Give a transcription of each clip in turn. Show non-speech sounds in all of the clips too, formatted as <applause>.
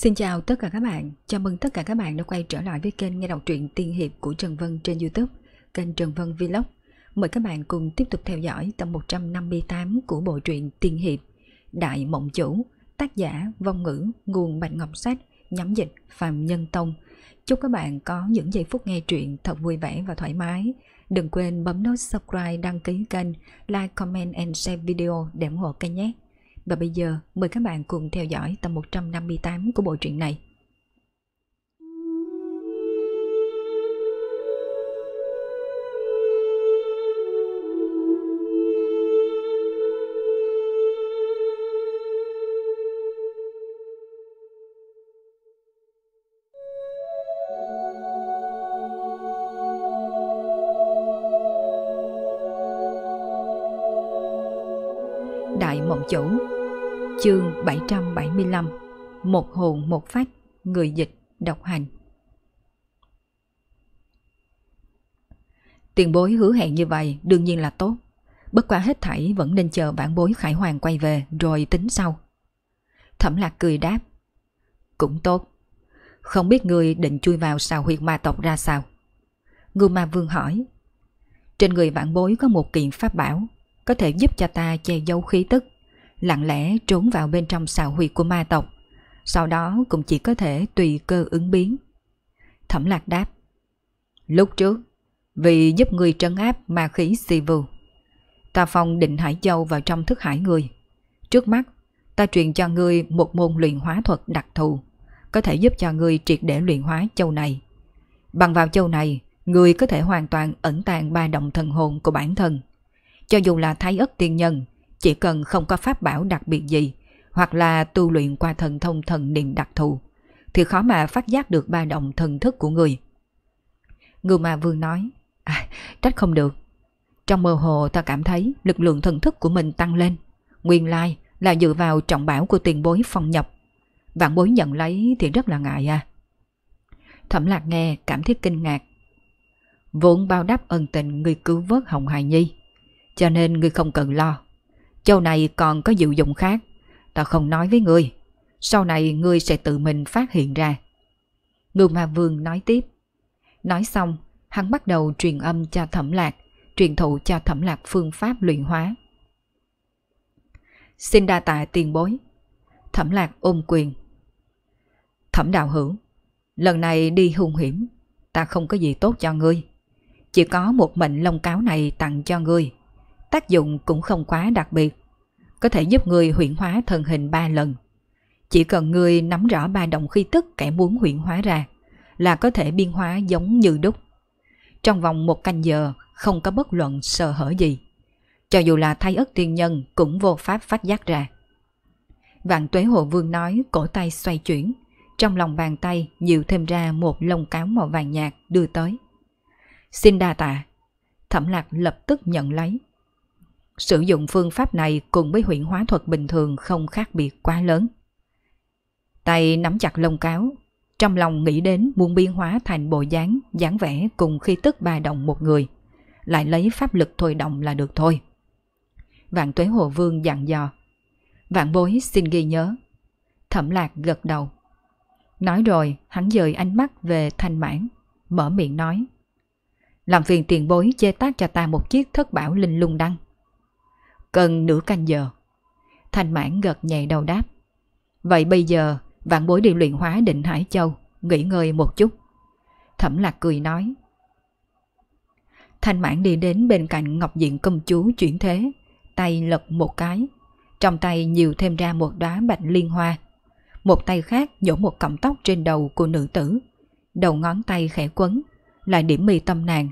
Xin chào tất cả các bạn, chào mừng tất cả các bạn đã quay trở lại với kênh nghe đọc truyện tiên hiệp của Trần Vân trên Youtube, kênh Trần Vân Vlog. Mời các bạn cùng tiếp tục theo dõi tập 158 của bộ truyện tiên hiệp Đại Mộng Chủ, tác giả Vong Ngữ, nguồn Bạch Ngọc Sách, nhắm dịch Phạm Nhân Tông. Chúc các bạn có những giây phút nghe truyện thật vui vẻ và thoải mái. Đừng quên bấm nút subscribe, đăng ký kênh, like, comment and share video để ủng hộ kênh nhé. Và bây giờ mời các bạn cùng theo dõi tập 158 của bộ truyện này. một hồn một phách, người dịch, độc hành. Tiền bối hứa hẹn như vậy đương nhiên là tốt. Bất quá hết thảy vẫn nên chờ vãn bối Khải Hoàng quay về rồi tính sau. Thẩm lạc cười đáp. Cũng tốt. Không biết người định chui vào xào huyệt ma tộc ra sao? Ngưu ma vương hỏi. Trên người vãn bối có một kiện pháp bảo, có thể giúp cho ta che giấu khí tức, lặng lẽ trốn vào bên trong xào huyệt của ma tộc sau đó cũng chỉ có thể tùy cơ ứng biến. Thẩm lạc đáp. Lúc trước, vì giúp người trấn áp ma khí si vù, ta phong định hải châu vào trong thức hải người. Trước mắt, ta truyền cho ngươi một môn luyện hóa thuật đặc thù, có thể giúp cho ngươi triệt để luyện hóa châu này. Bằng vào châu này, ngươi có thể hoàn toàn ẩn tàng ba động thần hồn của bản thân. Cho dù là thái ất tiên nhân, chỉ cần không có pháp bảo đặc biệt gì, hoặc là tu luyện qua thần thông thần niệm đặc thù, thì khó mà phát giác được ba động thần thức của người. người mà Vương nói, à, trách không được. Trong mơ hồ ta cảm thấy lực lượng thần thức của mình tăng lên. Nguyên lai là dựa vào trọng bảo của tiền bối phong nhập. Vạn bối nhận lấy thì rất là ngại à. Thẩm lạc nghe cảm thấy kinh ngạc. Vốn bao đáp ân tình người cứu vớt Hồng Hài Nhi. Cho nên người không cần lo. Châu này còn có diệu dụng khác Tao không nói với ngươi. Sau này ngươi sẽ tự mình phát hiện ra. Ngưu Ma Vương nói tiếp. Nói xong, hắn bắt đầu truyền âm cho thẩm lạc, truyền thụ cho thẩm lạc phương pháp luyện hóa. Xin đa tạ tiền bối. Thẩm lạc ôm quyền. Thẩm đạo hữu, lần này đi hung hiểm, ta không có gì tốt cho ngươi. Chỉ có một mệnh lông cáo này tặng cho ngươi. Tác dụng cũng không quá đặc biệt có thể giúp người huyện hóa thần hình 3 lần. Chỉ cần người nắm rõ ba động khí tức kẻ muốn huyện hóa ra là có thể biên hóa giống như đúc. Trong vòng một canh giờ không có bất luận sơ hở gì. Cho dù là thay ức tiên nhân cũng vô pháp phát giác ra. Vạn tuế hồ vương nói cổ tay xoay chuyển, trong lòng bàn tay nhiều thêm ra một lông cáo màu vàng nhạt đưa tới. Xin đa tạ. Thẩm lạc lập tức nhận lấy. Sử dụng phương pháp này cùng với huyện hóa thuật bình thường không khác biệt quá lớn. Tay nắm chặt lông cáo, trong lòng nghĩ đến muốn biến hóa thành bộ dáng, dáng vẻ cùng khi tức ba động một người. Lại lấy pháp lực thôi động là được thôi. Vạn tuế hồ vương dặn dò. Vạn bối xin ghi nhớ. Thẩm lạc gật đầu. Nói rồi, hắn dời ánh mắt về thanh mãn, mở miệng nói. Làm phiền tiền bối chế tác cho ta một chiếc thất bảo linh lung đăng. Cần nửa canh giờ. Thanh mãn gật nhẹ đầu đáp. Vậy bây giờ vạn bối đi luyện hóa định Hải Châu, nghỉ ngơi một chút. Thẩm lạc cười nói. Thanh mãn đi đến bên cạnh Ngọc Diện công chúa chuyển thế, tay lật một cái. Trong tay nhiều thêm ra một đóa bạch liên hoa. Một tay khác nhổ một cọng tóc trên đầu của nữ tử. Đầu ngón tay khẽ quấn, lại điểm mì tâm nàng.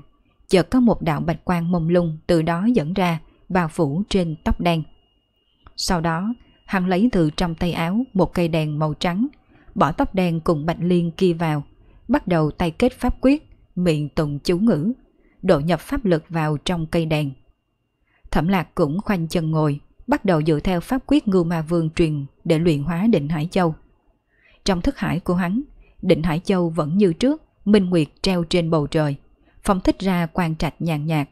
Chợt có một đạo bạch quang mông lung từ đó dẫn ra, bao phủ trên tóc đen. Sau đó, hắn lấy từ trong tay áo một cây đèn màu trắng, bỏ tóc đen cùng Bạch Liên kia vào, bắt đầu tay kết pháp quyết, miệng tụng chú ngữ, độ nhập pháp lực vào trong cây đèn. Thẩm lạc cũng khoanh chân ngồi, bắt đầu dựa theo pháp quyết ngưu ma vương truyền để luyện hóa định Hải Châu. Trong thức hải của hắn, định Hải Châu vẫn như trước, minh nguyệt treo trên bầu trời, phong thích ra quan trạch nhàn nhạt,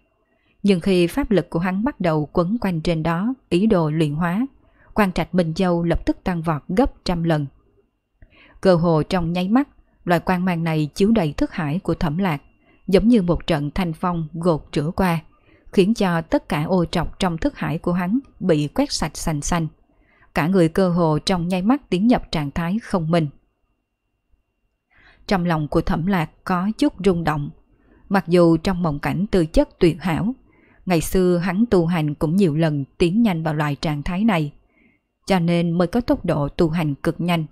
nhưng khi pháp lực của hắn bắt đầu quấn quanh trên đó, ý đồ luyện hóa, quan trạch Minh Châu lập tức tăng vọt gấp trăm lần. Cơ hồ trong nháy mắt, loại quan mang này chiếu đầy thức hải của thẩm lạc, giống như một trận thanh phong gột rửa qua, khiến cho tất cả ô trọc trong thức hải của hắn bị quét sạch sành xanh. Cả người cơ hồ trong nháy mắt tiến nhập trạng thái không minh. Trong lòng của thẩm lạc có chút rung động, mặc dù trong mộng cảnh tư chất tuyệt hảo, Ngày xưa hắn tu hành cũng nhiều lần tiến nhanh vào loại trạng thái này, cho nên mới có tốc độ tu hành cực nhanh.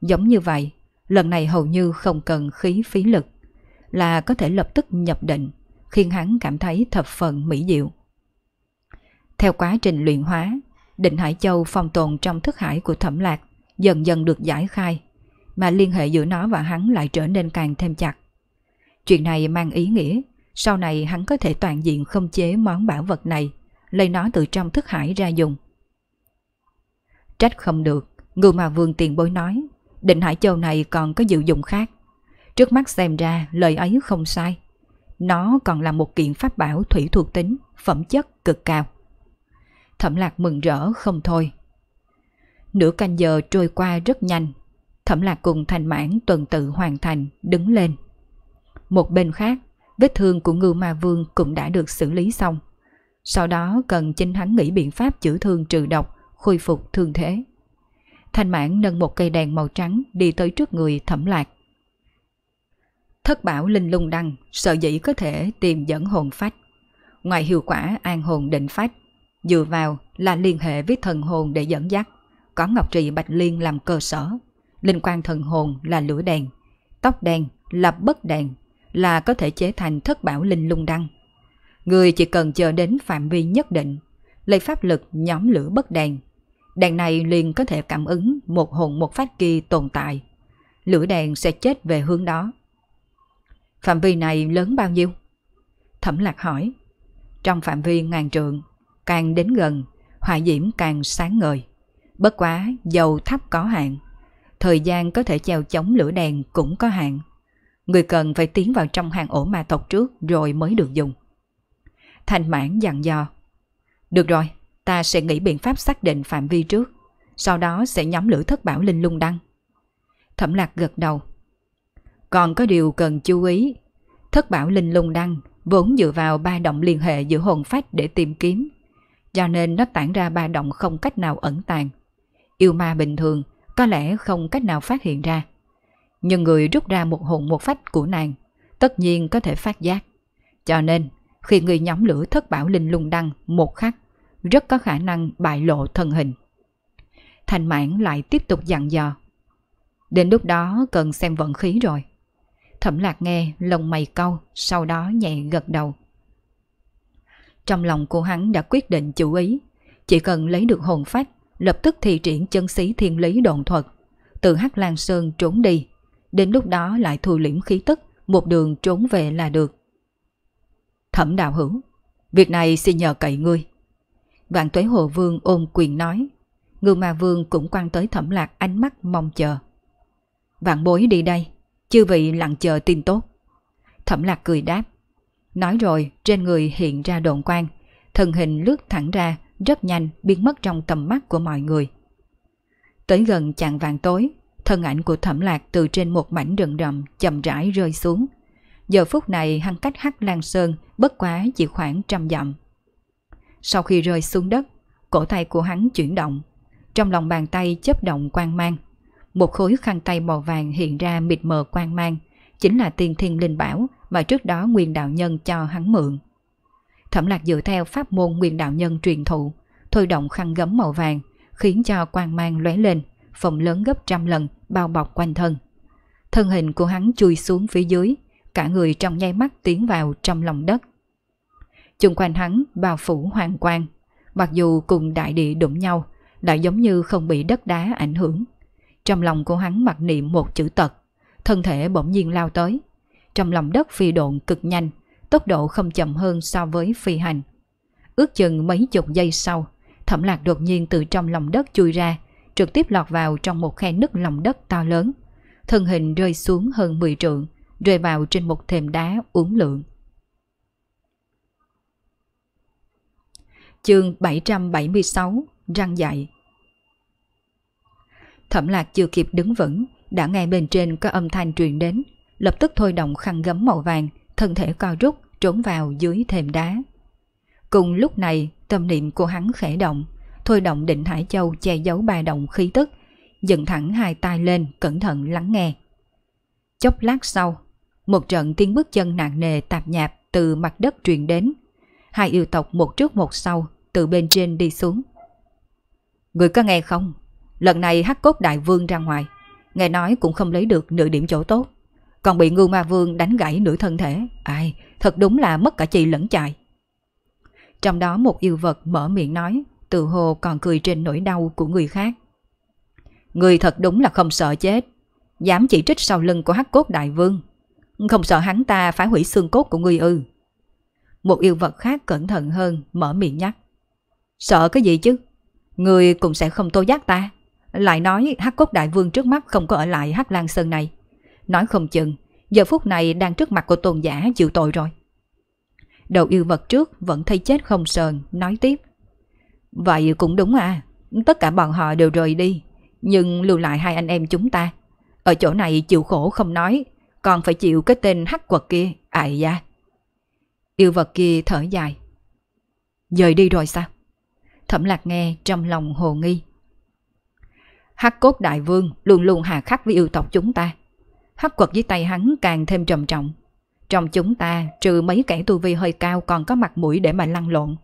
Giống như vậy, lần này hầu như không cần khí phí lực, là có thể lập tức nhập định, khiến hắn cảm thấy thập phần mỹ diệu. Theo quá trình luyện hóa, định Hải Châu phong tồn trong thức hải của thẩm lạc dần dần được giải khai, mà liên hệ giữa nó và hắn lại trở nên càng thêm chặt. Chuyện này mang ý nghĩa sau này hắn có thể toàn diện không chế món bảo vật này, lấy nó từ trong thức hải ra dùng. Trách không được, người mà vương tiền bối nói, định hải châu này còn có dự dụng khác. Trước mắt xem ra lời ấy không sai. Nó còn là một kiện pháp bảo thủy thuộc tính, phẩm chất cực cao. Thẩm lạc mừng rỡ không thôi. Nửa canh giờ trôi qua rất nhanh. Thẩm lạc cùng thành mãn tuần tự hoàn thành, đứng lên. Một bên khác, vết thương của Ngưu Ma Vương cũng đã được xử lý xong. Sau đó cần chính hắn nghĩ biện pháp chữa thương trừ độc, khôi phục thương thế. Thanh mãn nâng một cây đèn màu trắng đi tới trước người thẩm lạc. Thất bảo linh lung đăng, sợ dĩ có thể tìm dẫn hồn phách. Ngoài hiệu quả an hồn định phách, dựa vào là liên hệ với thần hồn để dẫn dắt, có ngọc trị bạch liên làm cơ sở. Linh quan thần hồn là lửa đèn, tóc đèn là bất đèn là có thể chế thành thất bảo linh lung đăng. Người chỉ cần chờ đến phạm vi nhất định, lấy pháp lực nhóm lửa bất đèn. Đèn này liền có thể cảm ứng một hồn một phát kỳ tồn tại. Lửa đèn sẽ chết về hướng đó. Phạm vi này lớn bao nhiêu? Thẩm lạc hỏi. Trong phạm vi ngàn trượng, càng đến gần, hỏa diễm càng sáng ngời. Bất quá, dầu thắp có hạn. Thời gian có thể treo chống lửa đèn cũng có hạn người cần phải tiến vào trong hàng ổ ma tộc trước rồi mới được dùng. Thành mãn dặn dò. Được rồi, ta sẽ nghĩ biện pháp xác định phạm vi trước, sau đó sẽ nhóm lửa thất bảo linh lung đăng. Thẩm lạc gật đầu. Còn có điều cần chú ý, thất bảo linh lung đăng vốn dựa vào ba động liên hệ giữa hồn phách để tìm kiếm, cho nên nó tản ra ba động không cách nào ẩn tàng. Yêu ma bình thường có lẽ không cách nào phát hiện ra nhưng người rút ra một hồn một phách của nàng, tất nhiên có thể phát giác. Cho nên, khi người nhóm lửa thất bảo linh lung đăng một khắc, rất có khả năng bại lộ thân hình. Thành mãn lại tiếp tục dặn dò. Đến lúc đó cần xem vận khí rồi. Thẩm lạc nghe lồng mày câu, sau đó nhẹ gật đầu. Trong lòng của hắn đã quyết định chủ ý, chỉ cần lấy được hồn phách, lập tức thi triển chân sĩ thiên lý đồn thuật, từ Hắc Lan Sơn trốn đi, Đến lúc đó lại thu liễm khí tức, một đường trốn về là được. Thẩm đạo hữu, việc này xin nhờ cậy ngươi. Vạn tuế hồ vương ôm quyền nói. Ngưu ma vương cũng quan tới thẩm lạc ánh mắt mong chờ. Vạn bối đi đây, chư vị lặng chờ tin tốt. Thẩm lạc cười đáp. Nói rồi, trên người hiện ra đồn quan thân hình lướt thẳng ra, rất nhanh biến mất trong tầm mắt của mọi người. Tới gần chàng vàng tối, Thân ảnh của thẩm lạc từ trên một mảnh rừng rậm chậm rãi rơi xuống. Giờ phút này hắn cách hắc lan sơn bất quá chỉ khoảng trăm dặm. Sau khi rơi xuống đất, cổ tay của hắn chuyển động. Trong lòng bàn tay chấp động quang mang. Một khối khăn tay màu vàng hiện ra mịt mờ quang mang, chính là tiên thiên linh bảo mà trước đó nguyên đạo nhân cho hắn mượn. Thẩm lạc dựa theo pháp môn nguyên đạo nhân truyền thụ, thôi động khăn gấm màu vàng, khiến cho quang mang lóe lên, Phòng lớn gấp trăm lần Bao bọc quanh thân Thân hình của hắn chui xuống phía dưới Cả người trong nháy mắt tiến vào trong lòng đất Chung quanh hắn bao phủ hoàng quang Mặc dù cùng đại địa đụng nhau Lại giống như không bị đất đá ảnh hưởng Trong lòng của hắn mặc niệm một chữ tật Thân thể bỗng nhiên lao tới Trong lòng đất phi độn cực nhanh Tốc độ không chậm hơn so với phi hành Ước chừng mấy chục giây sau Thẩm lạc đột nhiên từ trong lòng đất chui ra trực tiếp lọt vào trong một khe nứt lòng đất to lớn. Thân hình rơi xuống hơn 10 trượng, rơi vào trên một thềm đá uốn lượn. Chương 776 Răng dạy Thẩm lạc chưa kịp đứng vững, đã nghe bên trên có âm thanh truyền đến, lập tức thôi động khăn gấm màu vàng, thân thể co rút, trốn vào dưới thềm đá. Cùng lúc này, tâm niệm của hắn khẽ động, thôi động định Hải Châu che giấu bài động khí tức, dựng thẳng hai tay lên cẩn thận lắng nghe. Chốc lát sau, một trận tiếng bước chân nặng nề tạp nhạp từ mặt đất truyền đến. Hai yêu tộc một trước một sau từ bên trên đi xuống. Người có nghe không? Lần này hắc cốt đại vương ra ngoài, nghe nói cũng không lấy được nửa điểm chỗ tốt. Còn bị ngưu ma vương đánh gãy nửa thân thể. Ai, thật đúng là mất cả chị lẫn chạy. Trong đó một yêu vật mở miệng nói tự hồ còn cười trên nỗi đau của người khác. Người thật đúng là không sợ chết, dám chỉ trích sau lưng của hắc cốt đại vương. Không sợ hắn ta phá hủy xương cốt của người ư. Một yêu vật khác cẩn thận hơn, mở miệng nhắc. Sợ cái gì chứ? Người cũng sẽ không tô giác ta. Lại nói hắc cốt đại vương trước mắt không có ở lại hắc lan sơn này. Nói không chừng, giờ phút này đang trước mặt của tôn giả chịu tội rồi. Đầu yêu vật trước vẫn thấy chết không sờn, nói tiếp. Vậy cũng đúng à, tất cả bọn họ đều rời đi, nhưng lưu lại hai anh em chúng ta. Ở chỗ này chịu khổ không nói, còn phải chịu cái tên hắc quật kia, ải da. Yêu vật kia thở dài. rời đi rồi sao? Thẩm lạc nghe trong lòng hồ nghi. Hắc cốt đại vương luôn luôn hà khắc với yêu tộc chúng ta. Hắc quật dưới tay hắn càng thêm trầm trọng. Trong chúng ta trừ mấy kẻ tu vi hơi cao còn có mặt mũi để mà lăn lộn.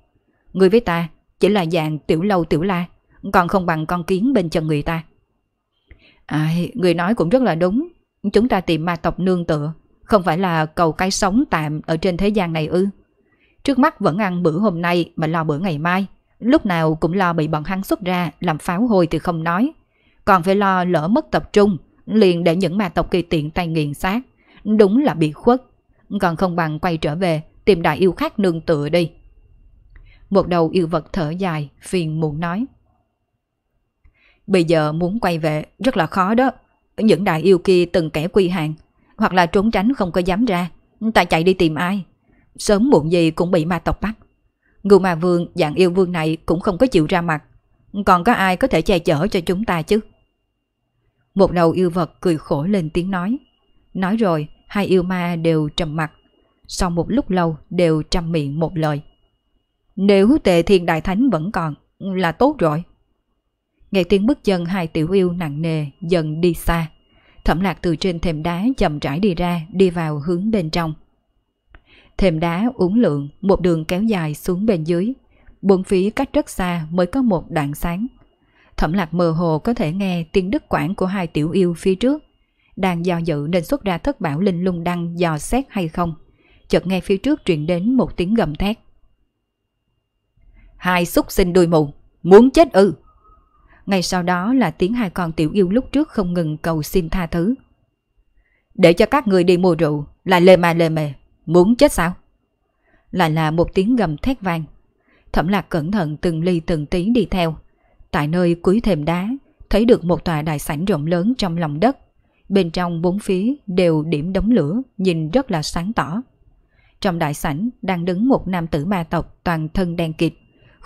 Người với ta chỉ là dạng tiểu lâu tiểu la Còn không bằng con kiến bên chân người ta Ai, người nói cũng rất là đúng Chúng ta tìm ma tộc nương tựa Không phải là cầu cái sống tạm Ở trên thế gian này ư Trước mắt vẫn ăn bữa hôm nay Mà lo bữa ngày mai Lúc nào cũng lo bị bọn hắn xuất ra Làm pháo hồi thì không nói Còn phải lo lỡ mất tập trung Liền để những ma tộc kỳ tiện tay nghiền xác Đúng là bị khuất Còn không bằng quay trở về Tìm đại yêu khác nương tựa đi một đầu yêu vật thở dài, phiền muộn nói. Bây giờ muốn quay về rất là khó đó. Những đại yêu kia từng kẻ quy hàng, hoặc là trốn tránh không có dám ra, ta chạy đi tìm ai. Sớm muộn gì cũng bị ma tộc bắt. Ngưu ma vương dạng yêu vương này cũng không có chịu ra mặt. Còn có ai có thể che chở cho chúng ta chứ? Một đầu yêu vật cười khổ lên tiếng nói. Nói rồi, hai yêu ma đều trầm mặt. Sau một lúc lâu đều trầm miệng một lời. Nếu tệ thiên đại thánh vẫn còn Là tốt rồi Nghe tiếng bước chân hai tiểu yêu nặng nề Dần đi xa Thẩm lạc từ trên thềm đá chậm rãi đi ra Đi vào hướng bên trong Thềm đá uốn lượn Một đường kéo dài xuống bên dưới Buồn phí cách rất xa mới có một đoạn sáng Thẩm lạc mờ hồ có thể nghe tiếng đức quản của hai tiểu yêu phía trước Đang do dự nên xuất ra thất bảo linh lung đăng dò xét hay không Chợt nghe phía trước truyền đến một tiếng gầm thét Hai xúc sinh đuôi mù, muốn chết ư. Ngay sau đó là tiếng hai con tiểu yêu lúc trước không ngừng cầu xin tha thứ. Để cho các người đi mua rượu là lề mà lề mề, muốn chết sao? Lại là một tiếng gầm thét vang. Thẩm lạc cẩn thận từng ly từng tí đi theo. Tại nơi cuối thềm đá, thấy được một tòa đại sảnh rộng lớn trong lòng đất. Bên trong bốn phía đều điểm đống lửa, nhìn rất là sáng tỏ. Trong đại sảnh đang đứng một nam tử ma tộc toàn thân đen kịt,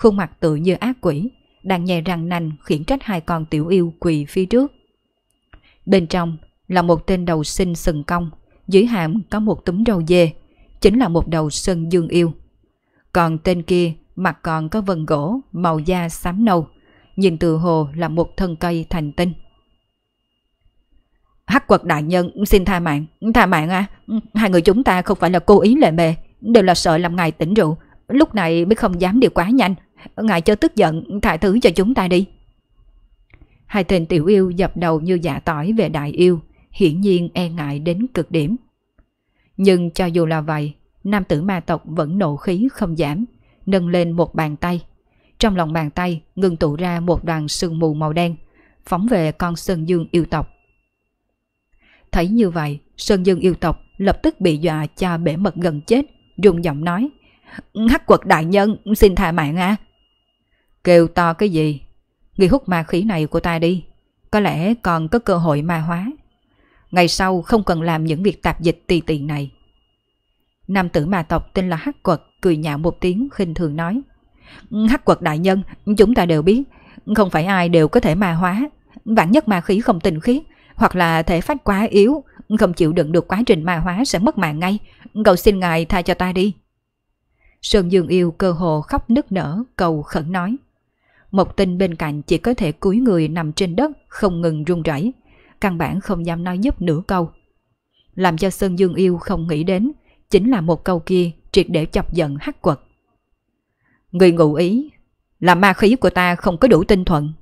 khuôn mặt tự như ác quỷ, đang nhè răng nành khiển trách hai con tiểu yêu quỳ phía trước. Bên trong là một tên đầu sinh sừng cong, dưới hàm có một túm râu dê, chính là một đầu sơn dương yêu. Còn tên kia mặt còn có vân gỗ màu da xám nâu, nhìn từ hồ là một thân cây thành tinh. Hắc quật đại nhân xin tha mạng, tha mạng à, hai người chúng ta không phải là cố ý lệ mề, đều là sợ làm ngài tỉnh rượu, lúc này mới không dám điều quá nhanh, Ngài chớ tức giận thả thứ cho chúng ta đi Hai tên tiểu yêu dập đầu như dạ tỏi về đại yêu Hiển nhiên e ngại đến cực điểm Nhưng cho dù là vậy Nam tử ma tộc vẫn nộ khí không giảm Nâng lên một bàn tay Trong lòng bàn tay ngừng tụ ra một đoàn sương mù màu đen Phóng về con Sơn Dương yêu tộc Thấy như vậy Sơn Dương yêu tộc lập tức bị dọa cho bể mật gần chết Rung giọng nói Hắc quật đại nhân xin tha mạng à Kêu to cái gì? người hút ma khí này của ta đi. Có lẽ còn có cơ hội ma hóa. Ngày sau không cần làm những việc tạp dịch tì tì này. Nam tử ma tộc tên là Hắc Quật cười nhạo một tiếng khinh thường nói. Hắc Quật đại nhân, chúng ta đều biết, không phải ai đều có thể ma hóa. Vạn nhất ma khí không tinh khiết, hoặc là thể phách quá yếu, không chịu đựng được quá trình ma hóa sẽ mất mạng ngay. Cậu xin ngài tha cho ta đi. Sơn Dương Yêu cơ hồ khóc nức nở, cầu khẩn nói. Mộc Tinh bên cạnh chỉ có thể cúi người nằm trên đất không ngừng run rẩy, căn bản không dám nói giúp nửa câu. Làm cho Sơn Dương Yêu không nghĩ đến chính là một câu kia triệt để chọc giận hắc quật. Người ngụ ý là ma khí của ta không có đủ tinh thuận.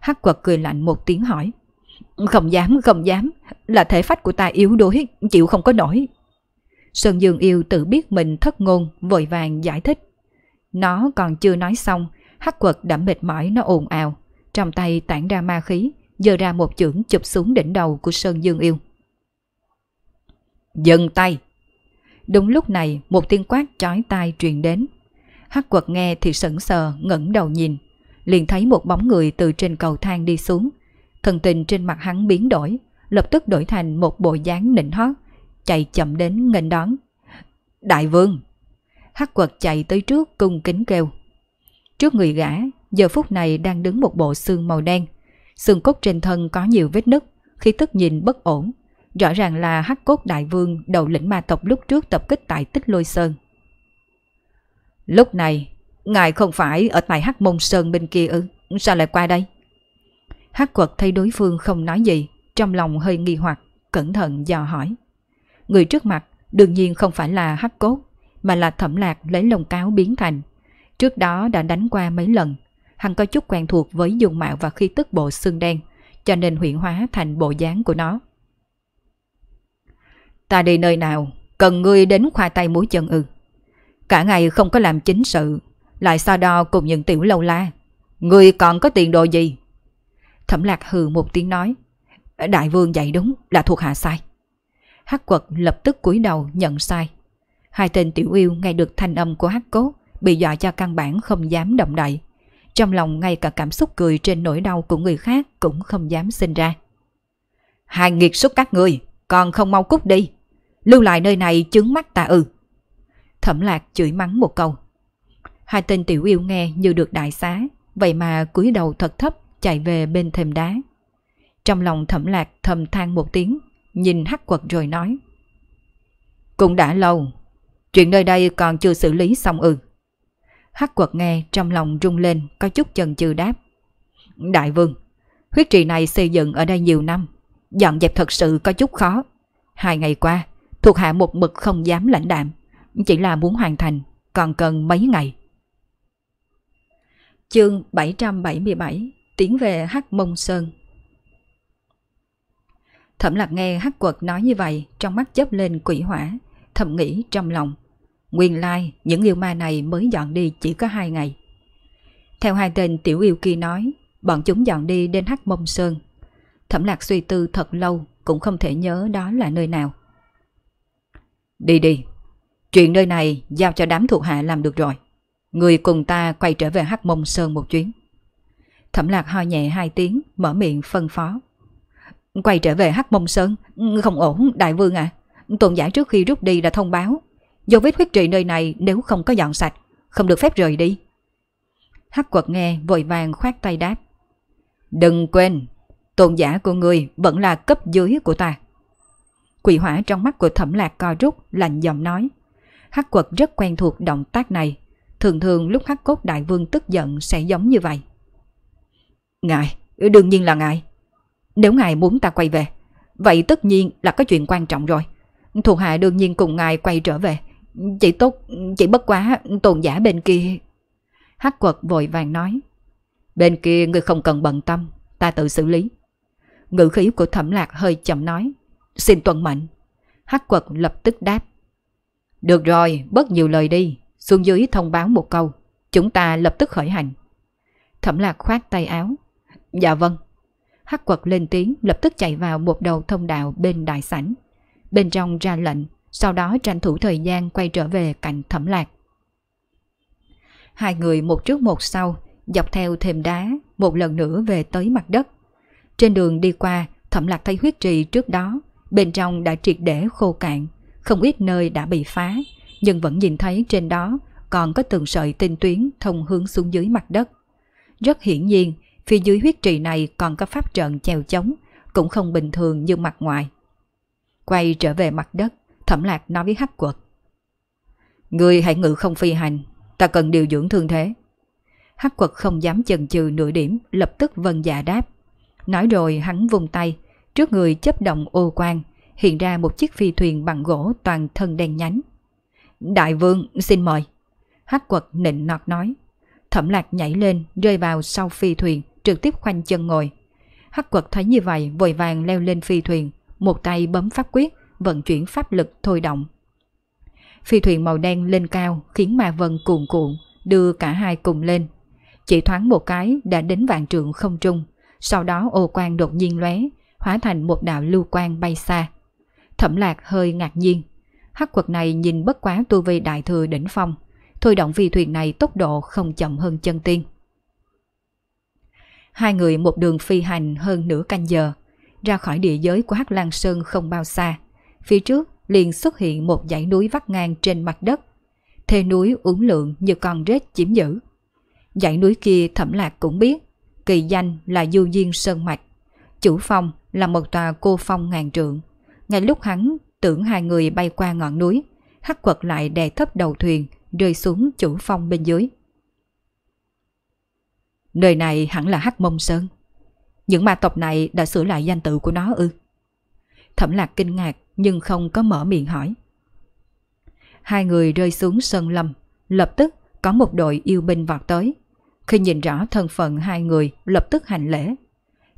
Hắc quật cười lạnh một tiếng hỏi. Không dám, không dám, là thể phách của ta yếu đuối, chịu không có nổi. Sơn Dương Yêu tự biết mình thất ngôn, vội vàng giải thích. Nó còn chưa nói xong, Hắc quật đã mệt mỏi nó ồn ào, trong tay tản ra ma khí, giơ ra một chưởng chụp xuống đỉnh đầu của Sơn Dương Yêu. Dừng tay! Đúng lúc này một tiếng quát chói tai truyền đến. Hắc quật nghe thì sững sờ ngẩng đầu nhìn, liền thấy một bóng người từ trên cầu thang đi xuống. Thần tình trên mặt hắn biến đổi, lập tức đổi thành một bộ dáng nịnh hót, chạy chậm đến nghênh đón. Đại vương! Hắc quật chạy tới trước cung kính kêu. Trước người gã, giờ phút này đang đứng một bộ xương màu đen. Xương cốt trên thân có nhiều vết nứt, khi tức nhìn bất ổn. Rõ ràng là hắc cốt đại vương đầu lĩnh ma tộc lúc trước tập kích tại tích lôi sơn. Lúc này, ngài không phải ở tại hắc môn sơn bên kia ư, sao lại qua đây? Hắc quật thấy đối phương không nói gì, trong lòng hơi nghi hoặc, cẩn thận dò hỏi. Người trước mặt đương nhiên không phải là hắc cốt, mà là thẩm lạc lấy lông cáo biến thành. Trước đó đã đánh qua mấy lần, hắn có chút quen thuộc với dùng mạo và khí tức bộ xương đen, cho nên huyện hóa thành bộ dáng của nó. Ta đi nơi nào, cần ngươi đến khoa tay mũi chân ư. Cả ngày không có làm chính sự, lại so đo cùng những tiểu lâu la. Ngươi còn có tiền đồ gì? Thẩm lạc hừ một tiếng nói. Đại vương dạy đúng là thuộc hạ sai. Hắc quật lập tức cúi đầu nhận sai. Hai tên tiểu yêu nghe được thanh âm của hắc cốt bị dọa cho căn bản không dám động đậy. Trong lòng ngay cả cảm xúc cười trên nỗi đau của người khác cũng không dám sinh ra. Hai nghiệt xuất các người, còn không mau cút đi. Lưu lại nơi này chứng mắt ta ừ. Thẩm lạc chửi mắng một câu. Hai tên tiểu yêu nghe như được đại xá, vậy mà cúi đầu thật thấp chạy về bên thềm đá. Trong lòng thẩm lạc thầm than một tiếng, nhìn hắc quật rồi nói. Cũng đã lâu, chuyện nơi đây còn chưa xử lý xong ừ. Hắc quật nghe trong lòng rung lên có chút chần chừ đáp. Đại vương, huyết trì này xây dựng ở đây nhiều năm, dọn dẹp thật sự có chút khó. Hai ngày qua, thuộc hạ một mực không dám lãnh đạm, chỉ là muốn hoàn thành, còn cần mấy ngày. Chương 777 Tiến về Hắc Mông Sơn Thẩm lạc nghe Hắc Quật nói như vậy trong mắt chớp lên quỷ hỏa, thầm nghĩ trong lòng. Nguyên lai, những yêu ma này mới dọn đi chỉ có hai ngày. Theo hai tên tiểu yêu kia nói, bọn chúng dọn đi đến Hắc Mông Sơn. Thẩm lạc suy tư thật lâu, cũng không thể nhớ đó là nơi nào. Đi đi, chuyện nơi này giao cho đám thuộc hạ làm được rồi. Người cùng ta quay trở về Hắc Mông Sơn một chuyến. Thẩm lạc ho nhẹ hai tiếng, mở miệng phân phó. Quay trở về Hắc Mông Sơn, không ổn, đại vương À. Tuần giải trước khi rút đi đã thông báo Dấu vết huyết trị nơi này nếu không có dọn sạch, không được phép rời đi. Hắc quật nghe vội vàng khoát tay đáp. Đừng quên, tôn giả của người vẫn là cấp dưới của ta. Quỷ hỏa trong mắt của thẩm lạc co rút, lạnh giọng nói. Hắc quật rất quen thuộc động tác này. Thường thường lúc hắc cốt đại vương tức giận sẽ giống như vậy. Ngài, đương nhiên là ngài. Nếu ngài muốn ta quay về, vậy tất nhiên là có chuyện quan trọng rồi. Thuộc hạ đương nhiên cùng ngài quay trở về, Chị tốt, chị bất quá, tôn giả bên kia. Hắc quật vội vàng nói. Bên kia ngươi không cần bận tâm, ta tự xử lý. Ngữ khí của thẩm lạc hơi chậm nói. Xin tuần mệnh. Hắc quật lập tức đáp. Được rồi, bớt nhiều lời đi. Xuống dưới thông báo một câu. Chúng ta lập tức khởi hành. Thẩm lạc khoát tay áo. Dạ vâng. Hắc quật lên tiếng lập tức chạy vào một đầu thông đạo bên đại sảnh. Bên trong ra lệnh sau đó tranh thủ thời gian quay trở về cạnh thẩm lạc. Hai người một trước một sau, dọc theo thềm đá, một lần nữa về tới mặt đất. Trên đường đi qua, thẩm lạc thấy huyết trì trước đó, bên trong đã triệt để khô cạn, không ít nơi đã bị phá, nhưng vẫn nhìn thấy trên đó còn có từng sợi tinh tuyến thông hướng xuống dưới mặt đất. Rất hiển nhiên, phía dưới huyết trì này còn có pháp trận chèo chống, cũng không bình thường như mặt ngoài. Quay trở về mặt đất, Thẩm lạc nói với hắc quật. Người hãy ngự không phi hành, ta cần điều dưỡng thương thế. Hắc quật không dám chần chừ nửa điểm, lập tức vân dạ đáp. Nói rồi hắn vùng tay, trước người chấp động ô quan, hiện ra một chiếc phi thuyền bằng gỗ toàn thân đen nhánh. Đại vương xin mời. Hắc quật nịnh nọt nói. Thẩm lạc nhảy lên, rơi vào sau phi thuyền, trực tiếp khoanh chân ngồi. Hắc quật thấy như vậy, vội vàng leo lên phi thuyền, một tay bấm pháp quyết, vận chuyển pháp lực thôi động. Phi thuyền màu đen lên cao khiến ma vân cuồn cuộn, đưa cả hai cùng lên. Chỉ thoáng một cái đã đến vạn trượng không trung, sau đó ô quang đột nhiên lóe, hóa thành một đạo lưu quang bay xa. Thẩm lạc hơi ngạc nhiên, hắc quật này nhìn bất quá tu vi đại thừa đỉnh phong, thôi động phi thuyền này tốc độ không chậm hơn chân tiên. Hai người một đường phi hành hơn nửa canh giờ, ra khỏi địa giới của Hắc Lan Sơn không bao xa. Phía trước liền xuất hiện một dãy núi vắt ngang trên mặt đất. Thê núi uốn lượn như con rết chiếm giữ. Dãy núi kia thẩm lạc cũng biết, kỳ danh là Du Duyên Sơn Mạch. Chủ phong là một tòa cô phong ngàn trượng. Ngay lúc hắn tưởng hai người bay qua ngọn núi, hắc quật lại đè thấp đầu thuyền, rơi xuống chủ phong bên dưới. Nơi này hẳn là Hắc Mông Sơn. Những ma tộc này đã sửa lại danh tự của nó ư? Thẩm lạc kinh ngạc nhưng không có mở miệng hỏi. Hai người rơi xuống sơn lâm, lập tức có một đội yêu binh vọt tới. Khi nhìn rõ thân phận hai người lập tức hành lễ.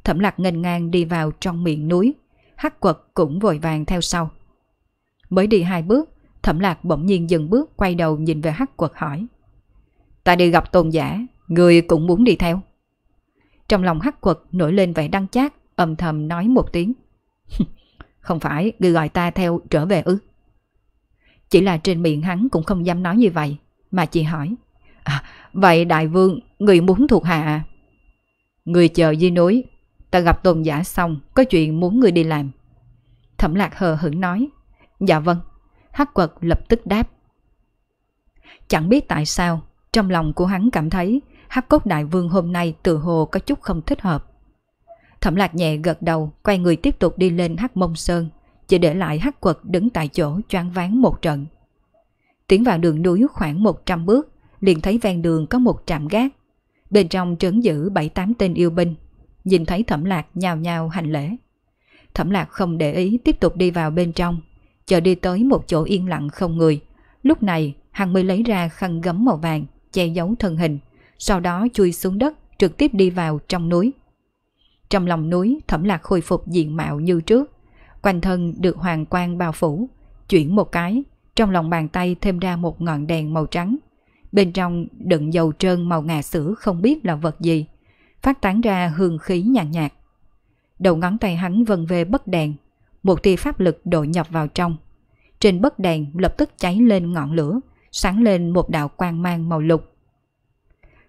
Thẩm lạc ngênh ngang đi vào trong miệng núi, hắc quật cũng vội vàng theo sau. Mới đi hai bước, thẩm lạc bỗng nhiên dừng bước quay đầu nhìn về hắc quật hỏi. Ta đi gặp tôn giả, người cũng muốn đi theo. Trong lòng hắc quật nổi lên vẻ đăng chát, âm thầm nói một tiếng. <laughs> Không phải người gọi ta theo trở về ư? Chỉ là trên miệng hắn cũng không dám nói như vậy, mà chỉ hỏi. À, vậy đại vương, người muốn thuộc hạ à? Người chờ di núi, ta gặp tôn giả xong, có chuyện muốn người đi làm. Thẩm lạc hờ hững nói. Dạ vâng. Hắc quật lập tức đáp. Chẳng biết tại sao, trong lòng của hắn cảm thấy hắc cốt đại vương hôm nay từ hồ có chút không thích hợp. Thẩm lạc nhẹ gật đầu, quay người tiếp tục đi lên hắc mông sơn, chỉ để lại hắc quật đứng tại chỗ choáng ván một trận. Tiến vào đường núi khoảng 100 bước, liền thấy ven đường có một trạm gác. Bên trong trấn giữ 7-8 tên yêu binh, nhìn thấy thẩm lạc nhào nhào hành lễ. Thẩm lạc không để ý tiếp tục đi vào bên trong, chờ đi tới một chỗ yên lặng không người. Lúc này, hắn mới lấy ra khăn gấm màu vàng, che giấu thân hình, sau đó chui xuống đất, trực tiếp đi vào trong núi. Trong lòng núi thẩm lạc khôi phục diện mạo như trước. Quanh thân được hoàng quang bao phủ. Chuyển một cái, trong lòng bàn tay thêm ra một ngọn đèn màu trắng. Bên trong đựng dầu trơn màu ngà sữa không biết là vật gì. Phát tán ra hương khí nhàn nhạt, nhạt. Đầu ngón tay hắn vần về bất đèn. Một tia pháp lực độ nhập vào trong. Trên bất đèn lập tức cháy lên ngọn lửa, sáng lên một đạo quang mang màu lục.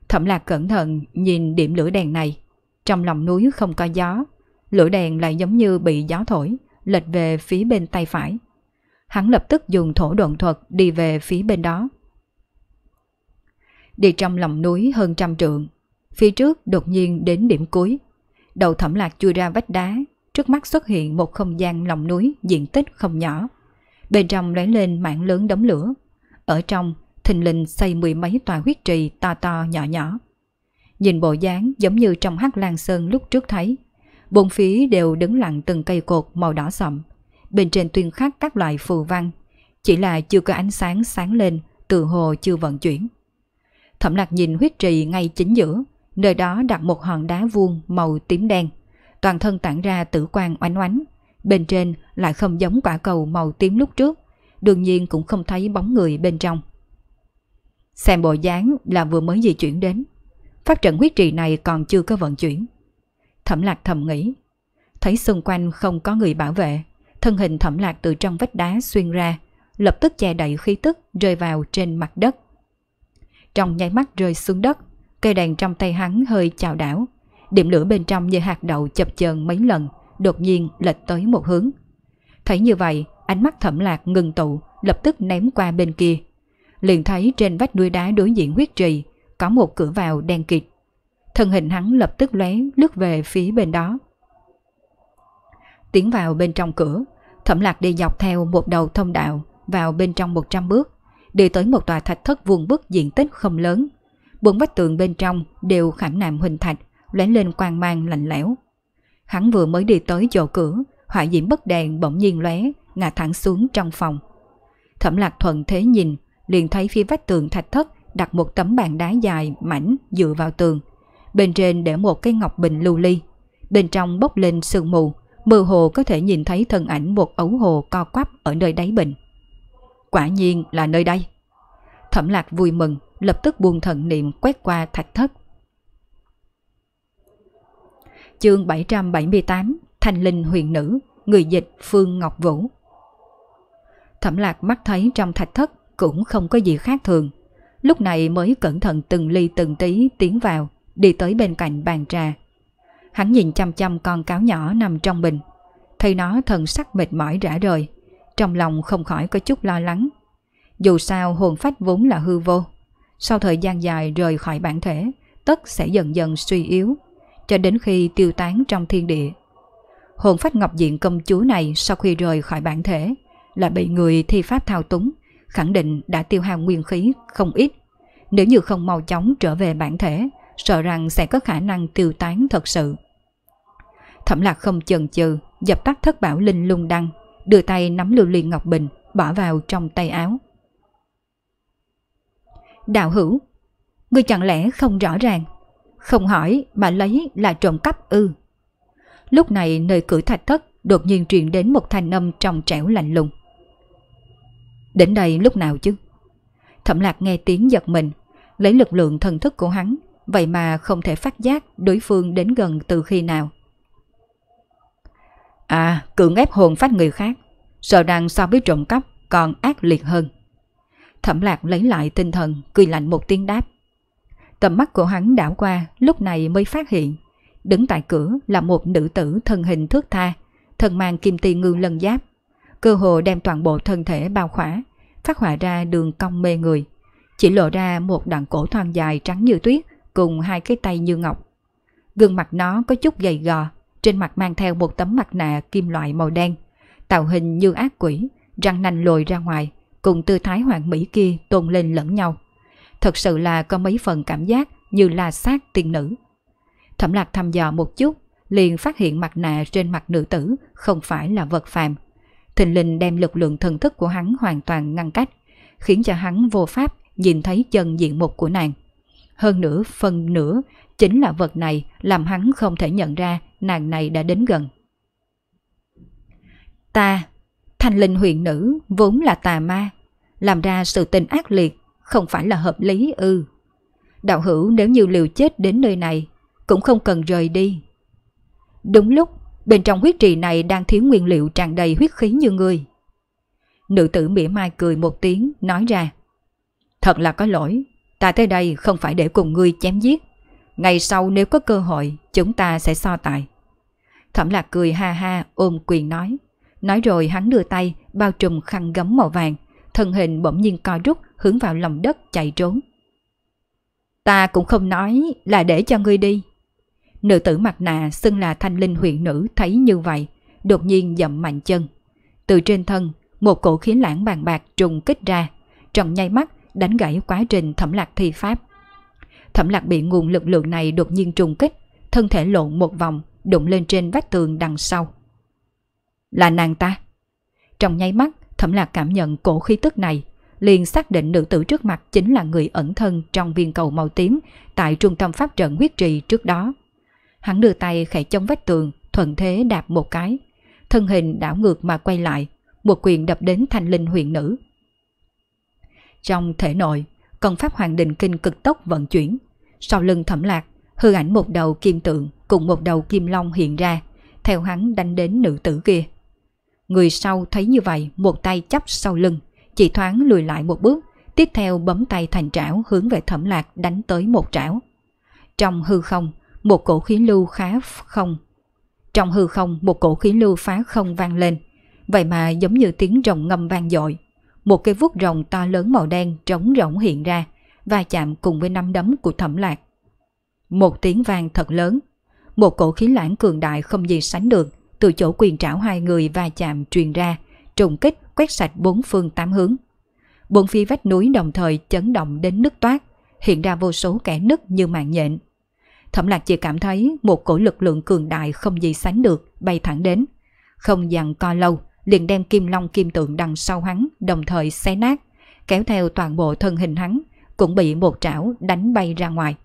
Thẩm lạc cẩn thận nhìn điểm lửa đèn này, trong lòng núi không có gió, lưỡi đèn lại giống như bị gió thổi, lệch về phía bên tay phải. Hắn lập tức dùng thổ độn thuật đi về phía bên đó. Đi trong lòng núi hơn trăm trượng, phía trước đột nhiên đến điểm cuối. Đầu thẩm lạc chui ra vách đá, trước mắt xuất hiện một không gian lòng núi diện tích không nhỏ. Bên trong lấy lên mảng lớn đống lửa. Ở trong, thình lình xây mười mấy tòa huyết trì to to nhỏ nhỏ. Nhìn bộ dáng giống như trong hắc lan sơn lúc trước thấy. Bốn phía đều đứng lặng từng cây cột màu đỏ sậm. Bên trên tuyên khắc các loại phù văn. Chỉ là chưa có ánh sáng sáng lên, từ hồ chưa vận chuyển. Thẩm lạc nhìn huyết trì ngay chính giữa, nơi đó đặt một hòn đá vuông màu tím đen. Toàn thân tản ra tử quang oánh oánh. Bên trên lại không giống quả cầu màu tím lúc trước. Đương nhiên cũng không thấy bóng người bên trong. Xem bộ dáng là vừa mới di chuyển đến. Pháp trận huyết trì này còn chưa có vận chuyển. Thẩm lạc thầm nghĩ. Thấy xung quanh không có người bảo vệ, thân hình thẩm lạc từ trong vách đá xuyên ra, lập tức che đậy khí tức rơi vào trên mặt đất. Trong nháy mắt rơi xuống đất, cây đèn trong tay hắn hơi chào đảo. Điểm lửa bên trong như hạt đậu chập chờn mấy lần, đột nhiên lệch tới một hướng. Thấy như vậy, ánh mắt thẩm lạc ngừng tụ, lập tức ném qua bên kia. Liền thấy trên vách núi đá đối diện huyết trì có một cửa vào đen kịt. Thân hình hắn lập tức lóe lướt về phía bên đó. Tiến vào bên trong cửa, thẩm lạc đi dọc theo một đầu thông đạo vào bên trong 100 bước, đi tới một tòa thạch thất vuông bức diện tích không lớn. Bốn vách tường bên trong đều khảm nạm huỳnh thạch, lóe lên quang mang lạnh lẽo. Hắn vừa mới đi tới chỗ cửa, hỏa diễm bất đèn bỗng nhiên lóe, ngã thẳng xuống trong phòng. Thẩm lạc thuận thế nhìn, liền thấy phía vách tường thạch thất đặt một tấm bàn đá dài, mảnh dựa vào tường. Bên trên để một cái ngọc bình lưu ly. Bên trong bốc lên sương mù, mơ hồ có thể nhìn thấy thân ảnh một ấu hồ co quắp ở nơi đáy bình. Quả nhiên là nơi đây. Thẩm lạc vui mừng, lập tức buông thần niệm quét qua thạch thất. Chương 778 Thanh Linh Huyền Nữ Người dịch Phương Ngọc Vũ Thẩm lạc mắt thấy trong thạch thất cũng không có gì khác thường lúc này mới cẩn thận từng ly từng tí tiến vào, đi tới bên cạnh bàn trà. Hắn nhìn chăm chăm con cáo nhỏ nằm trong bình, thấy nó thần sắc mệt mỏi rã rời, trong lòng không khỏi có chút lo lắng. Dù sao hồn phách vốn là hư vô, sau thời gian dài rời khỏi bản thể, tất sẽ dần dần suy yếu, cho đến khi tiêu tán trong thiên địa. Hồn phách ngọc diện công chúa này sau khi rời khỏi bản thể, là bị người thi pháp thao túng, khẳng định đã tiêu hao nguyên khí không ít. Nếu như không mau chóng trở về bản thể, sợ rằng sẽ có khả năng tiêu tán thật sự. Thẩm lạc không chần chừ, dập tắt thất bảo linh lung đăng, đưa tay nắm lưu liên ngọc bình, bỏ vào trong tay áo. Đạo hữu, ngươi chẳng lẽ không rõ ràng, không hỏi mà lấy là trộm cắp ư? Lúc này nơi cửa thạch thất đột nhiên truyền đến một thanh âm trong trẻo lạnh lùng. Đến đây lúc nào chứ? Thẩm lạc nghe tiếng giật mình, lấy lực lượng thần thức của hắn, vậy mà không thể phát giác đối phương đến gần từ khi nào. À, cưỡng ép hồn phát người khác, sợ đang so với trộm cắp còn ác liệt hơn. Thẩm lạc lấy lại tinh thần, cười lạnh một tiếng đáp. Tầm mắt của hắn đảo qua, lúc này mới phát hiện. Đứng tại cửa là một nữ tử thân hình thước tha, thân mang kim ti ngư lân giáp, cơ hồ đem toàn bộ thân thể bao khỏa, phát họa ra đường cong mê người. Chỉ lộ ra một đoạn cổ thon dài trắng như tuyết cùng hai cái tay như ngọc. Gương mặt nó có chút gầy gò, trên mặt mang theo một tấm mặt nạ kim loại màu đen, tạo hình như ác quỷ, răng nanh lồi ra ngoài, cùng tư thái hoàng mỹ kia tôn lên lẫn nhau. Thật sự là có mấy phần cảm giác như là xác tiên nữ. Thẩm lạc thăm dò một chút, liền phát hiện mặt nạ trên mặt nữ tử không phải là vật phàm, thình Linh đem lực lượng thần thức của hắn hoàn toàn ngăn cách, khiến cho hắn vô pháp nhìn thấy chân diện mục của nàng. Hơn nữa, phần nữa, chính là vật này làm hắn không thể nhận ra nàng này đã đến gần. Ta, thanh linh huyền nữ, vốn là tà ma, làm ra sự tình ác liệt, không phải là hợp lý ư. Đạo hữu nếu như liều chết đến nơi này, cũng không cần rời đi. Đúng lúc bên trong huyết trì này đang thiếu nguyên liệu tràn đầy huyết khí như người. Nữ tử mỉa mai cười một tiếng, nói ra. Thật là có lỗi, ta tới đây không phải để cùng ngươi chém giết. Ngày sau nếu có cơ hội, chúng ta sẽ so tài. Thẩm lạc cười ha ha, ôm quyền nói. Nói rồi hắn đưa tay, bao trùm khăn gấm màu vàng, thân hình bỗng nhiên co rút, hướng vào lòng đất chạy trốn. Ta cũng không nói là để cho ngươi đi, Nữ tử mặt nạ xưng là thanh linh huyện nữ thấy như vậy, đột nhiên dậm mạnh chân. Từ trên thân, một cổ khí lãng bàn bạc trùng kích ra, trong nháy mắt đánh gãy quá trình thẩm lạc thi pháp. Thẩm lạc bị nguồn lực lượng này đột nhiên trùng kích, thân thể lộn một vòng, đụng lên trên vách tường đằng sau. Là nàng ta. Trong nháy mắt, thẩm lạc cảm nhận cổ khí tức này, liền xác định nữ tử trước mặt chính là người ẩn thân trong viên cầu màu tím tại trung tâm pháp trận huyết trì trước đó. Hắn đưa tay khẽ chống vách tường, thuận thế đạp một cái. Thân hình đảo ngược mà quay lại, một quyền đập đến thanh linh huyền nữ. Trong thể nội, công pháp hoàng đình kinh cực tốc vận chuyển. Sau lưng thẩm lạc, hư ảnh một đầu kim tượng cùng một đầu kim long hiện ra, theo hắn đánh đến nữ tử kia. Người sau thấy như vậy, một tay chắp sau lưng, chỉ thoáng lùi lại một bước, tiếp theo bấm tay thành trảo hướng về thẩm lạc đánh tới một trảo. Trong hư không, một cổ khí lưu khá không. Trong hư không một cổ khí lưu phá không vang lên, vậy mà giống như tiếng rồng ngâm vang dội. Một cái vuốt rồng to lớn màu đen trống rỗng hiện ra, và chạm cùng với năm đấm của thẩm lạc. Một tiếng vang thật lớn, một cổ khí lãng cường đại không gì sánh được từ chỗ quyền trảo hai người va chạm truyền ra, trùng kích quét sạch bốn phương tám hướng. Bốn phía vách núi đồng thời chấn động đến nứt toát, hiện ra vô số kẻ nứt như mạng nhện. Thẩm lạc chỉ cảm thấy một cổ lực lượng cường đại không gì sánh được bay thẳng đến. Không dằn co lâu, liền đem kim long kim tượng đằng sau hắn đồng thời xé nát, kéo theo toàn bộ thân hình hắn, cũng bị một trảo đánh bay ra ngoài.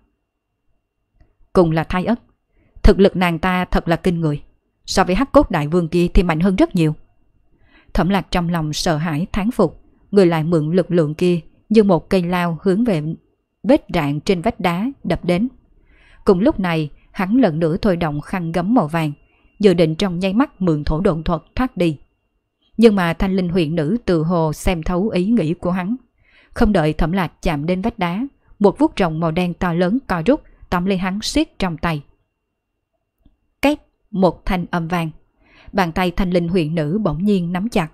Cùng là thai ất, thực lực nàng ta thật là kinh người. So với hắc cốt đại vương kia thì mạnh hơn rất nhiều. Thẩm lạc trong lòng sợ hãi thán phục, người lại mượn lực lượng kia như một cây lao hướng về vết rạn trên vách đá đập đến. Cùng lúc này, hắn lần nữa thôi động khăn gấm màu vàng, dự định trong nháy mắt mượn thổ độn thuật thoát đi. Nhưng mà thanh linh huyện nữ từ hồ xem thấu ý nghĩ của hắn. Không đợi thẩm lạc chạm đến vách đá, một vuốt rồng màu đen to lớn co rút tóm lấy hắn siết trong tay. Két, một thanh âm vàng. Bàn tay thanh linh huyện nữ bỗng nhiên nắm chặt,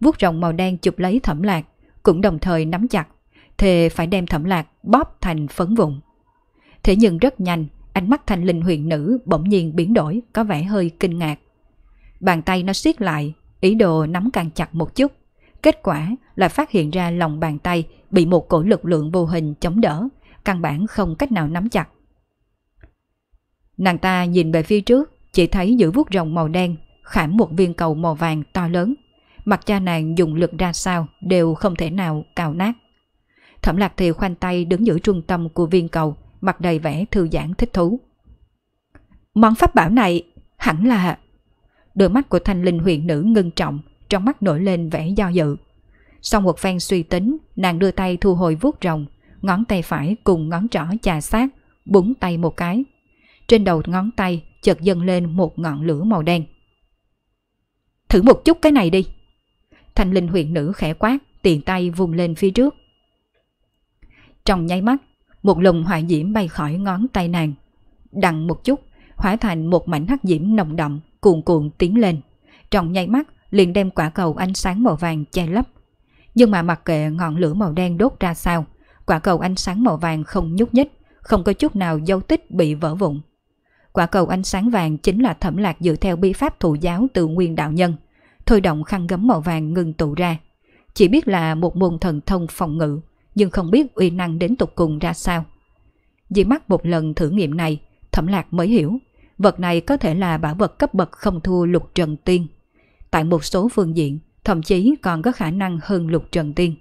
vuốt rồng màu đen chụp lấy thẩm lạc, cũng đồng thời nắm chặt, thề phải đem thẩm lạc bóp thành phấn vụn. Thế nhưng rất nhanh, ánh mắt thanh linh huyền nữ bỗng nhiên biến đổi có vẻ hơi kinh ngạc. Bàn tay nó siết lại, ý đồ nắm càng chặt một chút. Kết quả là phát hiện ra lòng bàn tay bị một cổ lực lượng vô hình chống đỡ, căn bản không cách nào nắm chặt. Nàng ta nhìn về phía trước, chỉ thấy giữa vuốt rồng màu đen khảm một viên cầu màu vàng to lớn. Mặt cha nàng dùng lực ra sao đều không thể nào cào nát. Thẩm lạc thì khoanh tay đứng giữa trung tâm của viên cầu, mặt đầy vẻ thư giãn thích thú. Món pháp bảo này hẳn là... Đôi mắt của thanh linh huyền nữ ngưng trọng, trong mắt nổi lên vẻ do dự. Sau một phen suy tính, nàng đưa tay thu hồi vuốt rồng, ngón tay phải cùng ngón trỏ chà sát, búng tay một cái. Trên đầu ngón tay chợt dâng lên một ngọn lửa màu đen. Thử một chút cái này đi. Thanh linh huyện nữ khẽ quát, tiền tay vùng lên phía trước. Trong nháy mắt, một lùng hỏa diễm bay khỏi ngón tay nàng. Đằng một chút, hóa thành một mảnh hắc diễm nồng đậm, cuồn cuộn tiến lên. Trong nháy mắt, liền đem quả cầu ánh sáng màu vàng che lấp. Nhưng mà mặc kệ ngọn lửa màu đen đốt ra sao, quả cầu ánh sáng màu vàng không nhúc nhích, không có chút nào dấu tích bị vỡ vụn. Quả cầu ánh sáng vàng chính là thẩm lạc dựa theo bi pháp thụ giáo từ nguyên đạo nhân, thôi động khăn gấm màu vàng ngừng tụ ra. Chỉ biết là một môn thần thông phòng ngự, nhưng không biết uy năng đến tục cùng ra sao. Chỉ mắc một lần thử nghiệm này, Thẩm Lạc mới hiểu, vật này có thể là bảo vật cấp bậc không thua lục trần tiên. Tại một số phương diện, thậm chí còn có khả năng hơn lục trần tiên.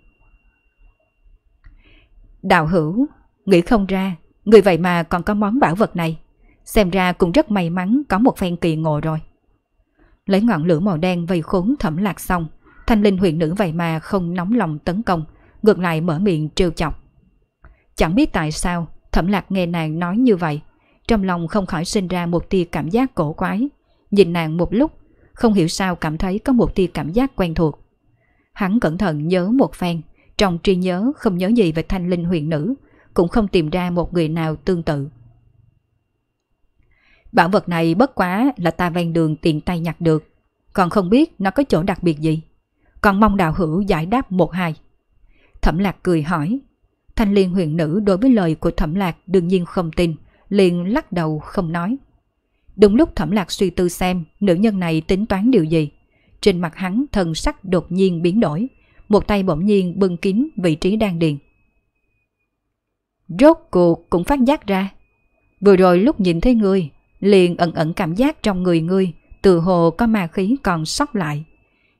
Đạo hữu, nghĩ không ra, người vậy mà còn có món bảo vật này. Xem ra cũng rất may mắn có một phen kỳ ngộ rồi. Lấy ngọn lửa màu đen vây khốn thẩm lạc xong, thanh linh huyện nữ vậy mà không nóng lòng tấn công, ngược lại mở miệng trêu chọc. Chẳng biết tại sao, Thẩm Lạc nghe nàng nói như vậy, trong lòng không khỏi sinh ra một tia cảm giác cổ quái. Nhìn nàng một lúc, không hiểu sao cảm thấy có một tia cảm giác quen thuộc. Hắn cẩn thận nhớ một phen, trong trí nhớ không nhớ gì về thanh linh huyền nữ, cũng không tìm ra một người nào tương tự. Bảo vật này bất quá là ta ven đường tiện tay nhặt được, còn không biết nó có chỗ đặc biệt gì. Còn mong đạo hữu giải đáp một hai. Thẩm Lạc cười hỏi. Thanh Liên huyền nữ đối với lời của Thẩm Lạc đương nhiên không tin, liền lắc đầu không nói. Đúng lúc Thẩm Lạc suy tư xem nữ nhân này tính toán điều gì. Trên mặt hắn thần sắc đột nhiên biến đổi, một tay bỗng nhiên bưng kín vị trí đang điền. Rốt cuộc cũng phát giác ra. Vừa rồi lúc nhìn thấy ngươi, liền ẩn ẩn cảm giác trong người ngươi, từ hồ có ma khí còn sót lại.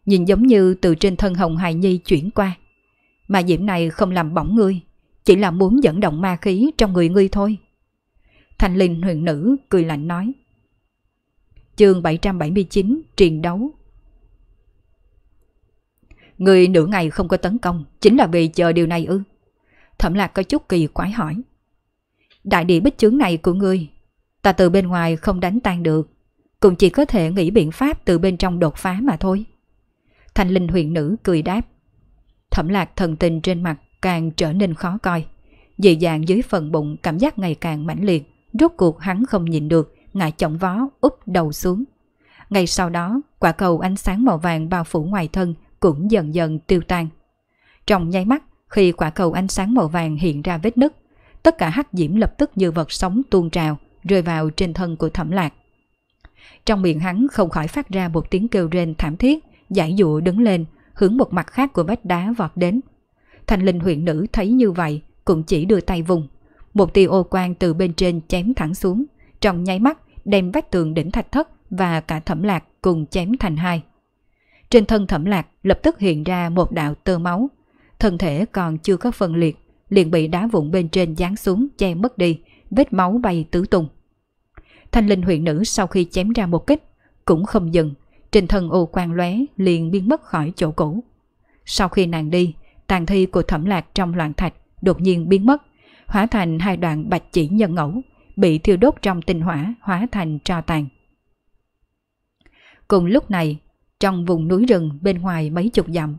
Nhìn giống như từ trên thân Hồng hài Nhi chuyển qua. Mà diễm này không làm bỏng ngươi, chỉ là muốn dẫn động ma khí trong người ngươi thôi. Thanh linh huyền nữ cười lạnh nói. Chương 779 Triền đấu Người nửa ngày không có tấn công chính là vì chờ điều này ư. Thẩm lạc có chút kỳ quái hỏi. Đại địa bích chướng này của ngươi, ta từ bên ngoài không đánh tan được, cũng chỉ có thể nghĩ biện pháp từ bên trong đột phá mà thôi. Thanh linh huyền nữ cười đáp. Thẩm lạc thần tình trên mặt càng trở nên khó coi. Dị dạng dưới phần bụng cảm giác ngày càng mãnh liệt, rốt cuộc hắn không nhìn được, ngã chỏng vó, úp đầu xuống. Ngay sau đó, quả cầu ánh sáng màu vàng bao phủ ngoài thân cũng dần dần tiêu tan. Trong nháy mắt, khi quả cầu ánh sáng màu vàng hiện ra vết nứt, tất cả hắc diễm lập tức như vật sóng tuôn trào, rơi vào trên thân của thẩm lạc. Trong miệng hắn không khỏi phát ra một tiếng kêu rên thảm thiết, giải dụ đứng lên, hướng một mặt khác của vách đá vọt đến. Thanh linh huyện nữ thấy như vậy, cũng chỉ đưa tay vùng. Một tia ô quang từ bên trên chém thẳng xuống, trong nháy mắt đem vách tường đỉnh thạch thất và cả thẩm lạc cùng chém thành hai. Trên thân thẩm lạc lập tức hiện ra một đạo tơ máu. Thân thể còn chưa có phân liệt, liền bị đá vụn bên trên giáng xuống che mất đi, vết máu bay tứ tung. Thanh linh huyện nữ sau khi chém ra một kích, cũng không dừng trình thần ô quang lóe liền biến mất khỏi chỗ cũ. Sau khi nàng đi, tàn thi của thẩm lạc trong loạn thạch đột nhiên biến mất, hóa thành hai đoạn bạch chỉ nhân ngẫu, bị thiêu đốt trong tinh hỏa hóa thành tro tàn. Cùng lúc này, trong vùng núi rừng bên ngoài mấy chục dặm,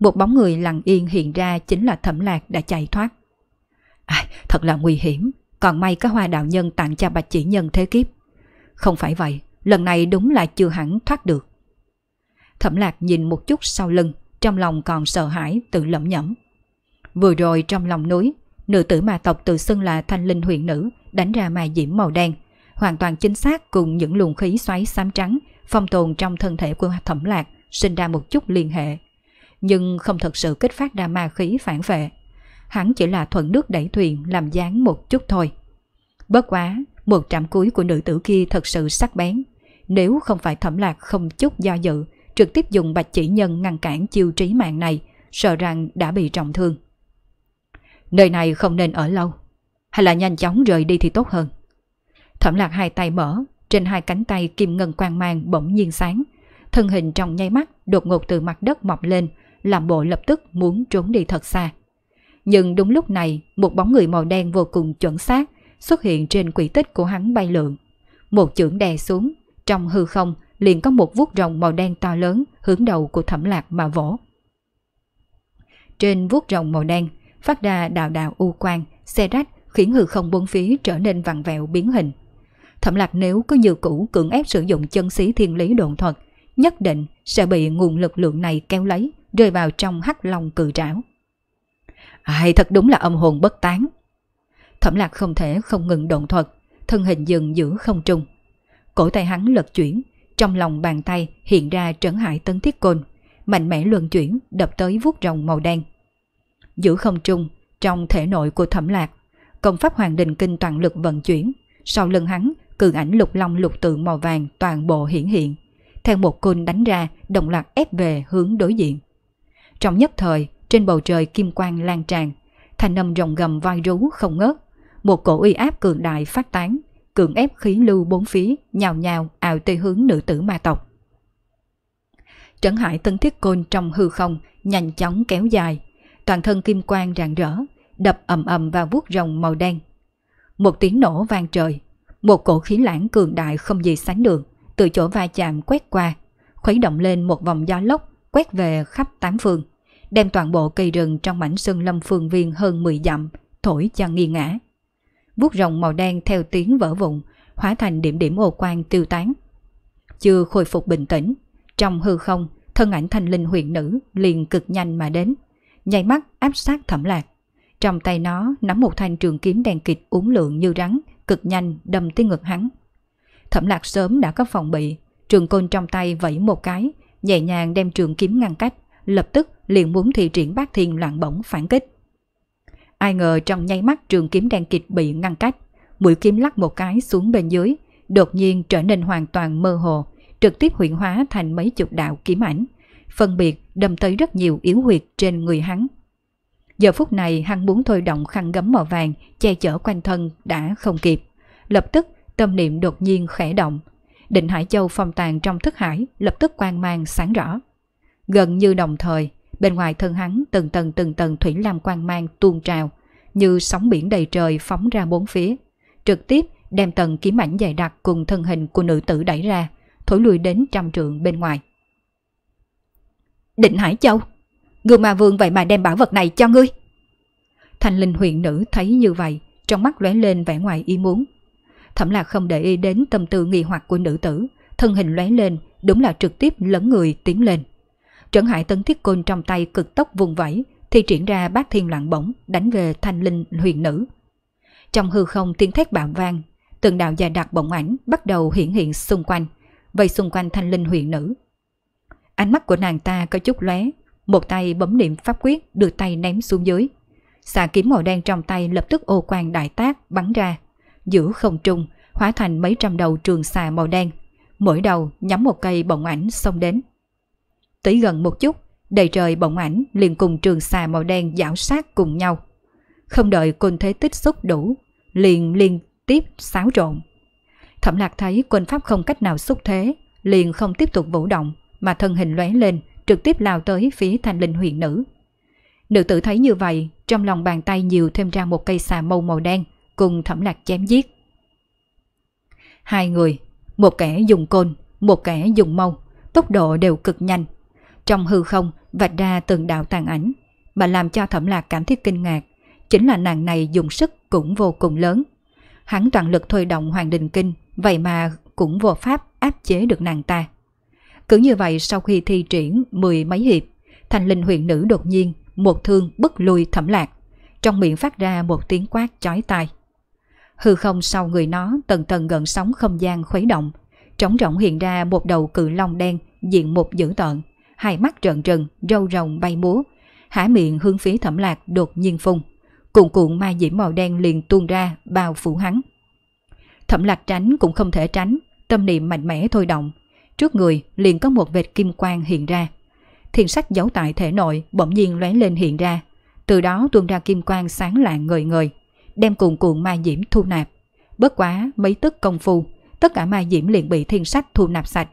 một bóng người lặng yên hiện ra chính là thẩm lạc đã chạy thoát. À, thật là nguy hiểm, còn may có hoa đạo nhân tặng cho bạch chỉ nhân thế kiếp. Không phải vậy, lần này đúng là chưa hẳn thoát được. Thẩm lạc nhìn một chút sau lưng, trong lòng còn sợ hãi tự lẩm nhẩm. Vừa rồi trong lòng núi, nữ tử mà tộc tự xưng là thanh linh huyện nữ đánh ra mà diễm màu đen, hoàn toàn chính xác cùng những luồng khí xoáy xám trắng phong tồn trong thân thể của thẩm lạc sinh ra một chút liên hệ. Nhưng không thật sự kích phát ra ma khí phản vệ. Hắn chỉ là thuận nước đẩy thuyền làm dáng một chút thôi. Bất quá, một trạm cuối của nữ tử kia thật sự sắc bén. Nếu không phải thẩm lạc không chút do dự, trực tiếp dùng bạch chỉ nhân ngăn cản chiêu trí mạng này, sợ rằng đã bị trọng thương. Nơi này không nên ở lâu, hay là nhanh chóng rời đi thì tốt hơn. Thẩm lạc hai tay mở, trên hai cánh tay kim ngân quang mang bỗng nhiên sáng, thân hình trong nháy mắt đột ngột từ mặt đất mọc lên, làm bộ lập tức muốn trốn đi thật xa. Nhưng đúng lúc này, một bóng người màu đen vô cùng chuẩn xác xuất hiện trên quỷ tích của hắn bay lượn. Một chưởng đè xuống, trong hư không liền có một vuốt rồng màu đen to lớn hướng đầu của thẩm lạc mà vỗ. Trên vuốt rồng màu đen, phát ra đào đào u quang, xe rách khiến hư không bốn phía trở nên vằn vẹo biến hình. Thẩm lạc nếu có như cũ cưỡng ép sử dụng chân xí thiên lý độn thuật, nhất định sẽ bị nguồn lực lượng này kéo lấy, rơi vào trong hắc long cự trảo. Ai thật đúng là âm hồn bất tán, Thẩm lạc không thể không ngừng động thuật, thân hình dừng giữa không trung. Cổ tay hắn lật chuyển, trong lòng bàn tay hiện ra trấn hải tấn thiết côn, mạnh mẽ luân chuyển đập tới vuốt rồng màu đen. Giữa không trung, trong thể nội của thẩm lạc, công pháp hoàng đình kinh toàn lực vận chuyển, sau lưng hắn cường ảnh lục long lục tượng màu vàng toàn bộ hiển hiện, theo một côn đánh ra đồng loạt ép về hướng đối diện. Trong nhất thời, trên bầu trời kim quang lan tràn, thành âm rồng gầm vai rú không ngớt, một cổ uy áp cường đại phát tán, cường ép khí lưu bốn phía, nhào nhào ảo tới hướng nữ tử ma tộc. Trấn hải tân thiết côn trong hư không, nhanh chóng kéo dài, toàn thân kim quang rạng rỡ, đập ầm ầm vào vuốt rồng màu đen. Một tiếng nổ vang trời, một cổ khí lãng cường đại không gì sánh được, từ chỗ va chạm quét qua, khuấy động lên một vòng gió lốc quét về khắp tám phương, đem toàn bộ cây rừng trong mảnh sơn lâm phương viên hơn 10 dặm thổi cho nghi ngã vuốt rồng màu đen theo tiếng vỡ vụn, hóa thành điểm điểm ô quang tiêu tán. Chưa khôi phục bình tĩnh, trong hư không, thân ảnh thanh linh huyền nữ liền cực nhanh mà đến, nhảy mắt áp sát thẩm lạc. Trong tay nó nắm một thanh trường kiếm đen kịch uốn lượng như rắn, cực nhanh đâm tới ngực hắn. Thẩm lạc sớm đã có phòng bị, trường côn trong tay vẫy một cái, nhẹ nhàng đem trường kiếm ngăn cách, lập tức liền muốn thị triển bác thiên loạn bổng phản kích. Ai ngờ trong nháy mắt trường kiếm đen kịch bị ngăn cách, mũi kiếm lắc một cái xuống bên dưới, đột nhiên trở nên hoàn toàn mơ hồ, trực tiếp huyện hóa thành mấy chục đạo kiếm ảnh, phân biệt đâm tới rất nhiều yếu huyệt trên người hắn. Giờ phút này hắn muốn thôi động khăn gấm màu vàng che chở quanh thân đã không kịp. Lập tức tâm niệm đột nhiên khẽ động. Định Hải Châu phong tàn trong thức hải lập tức quang mang sáng rõ. Gần như đồng thời, Bên ngoài thân hắn từng tầng từng tầng thủy lam quang mang tuôn trào, như sóng biển đầy trời phóng ra bốn phía, trực tiếp đem tầng kiếm ảnh dày đặc cùng thân hình của nữ tử đẩy ra, thổi lùi đến trăm trượng bên ngoài. Định Hải Châu, gương ma vương vậy mà đem bảo vật này cho ngươi. Thành linh huyện nữ thấy như vậy, trong mắt lóe lên vẻ ngoài ý muốn. Thẩm lạc không để ý đến tâm tư nghi hoặc của nữ tử, thân hình lóe lên, đúng là trực tiếp lấn người tiến lên. Trấn Hải Tấn Thiết Côn trong tay cực tốc vùng vẫy, thì triển ra bát thiên loạn bổng đánh về thanh linh huyền nữ. Trong hư không tiếng thét bạo vang, từng đạo dài đặc bổng ảnh bắt đầu hiện hiện xung quanh, vây xung quanh thanh linh huyền nữ. Ánh mắt của nàng ta có chút lóe, một tay bấm niệm pháp quyết đưa tay ném xuống dưới. Xà kiếm màu đen trong tay lập tức ô quang đại tác bắn ra, giữa không trung hóa thành mấy trăm đầu trường xà màu đen, mỗi đầu nhắm một cây bổng ảnh xông đến. Tới gần một chút, đầy trời bỗng ảnh liền cùng trường xà màu đen dạo sát cùng nhau. Không đợi côn thế tích xúc đủ, liền liên tiếp xáo trộn. Thẩm lạc thấy quân pháp không cách nào xúc thế, liền không tiếp tục vũ động, mà thân hình lóe lên, trực tiếp lao tới phía thanh linh huyền nữ. Nữ tử thấy như vậy, trong lòng bàn tay nhiều thêm ra một cây xà mâu màu đen, cùng thẩm lạc chém giết. Hai người, một kẻ dùng côn, một kẻ dùng mâu, tốc độ đều cực nhanh, trong hư không vạch ra từng đạo tàn ảnh mà làm cho thẩm lạc cảm thấy kinh ngạc chính là nàng này dùng sức cũng vô cùng lớn. Hắn toàn lực thôi động Hoàng Đình Kinh vậy mà cũng vô pháp áp chế được nàng ta. Cứ như vậy sau khi thi triển mười mấy hiệp thành linh huyền nữ đột nhiên một thương bất lui thẩm lạc trong miệng phát ra một tiếng quát chói tai hư không sau người nó tầng tầng gần sóng không gian khuấy động trống rỗng hiện ra một đầu cự long đen diện một dữ tợn hai mắt trợn trừng, râu rồng bay múa. Hả miệng hướng phía thẩm lạc đột nhiên phun. Cuộn cuộn ma diễm màu đen liền tuôn ra, bao phủ hắn. Thẩm lạc tránh cũng không thể tránh, tâm niệm mạnh mẽ thôi động. Trước người liền có một vệt kim quang hiện ra. thiền sách giấu tại thể nội bỗng nhiên lóe lên hiện ra. Từ đó tuôn ra kim quang sáng lạng ngời ngời, đem cuộn cuộn ma diễm thu nạp. Bất quá mấy tức công phu, tất cả ma diễm liền bị thiên sách thu nạp sạch.